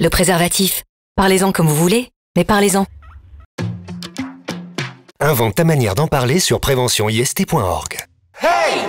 le préservatif. Parlez-en comme vous voulez, mais parlez-en. Invente ta manière d'en parler sur préventionist.org. Hey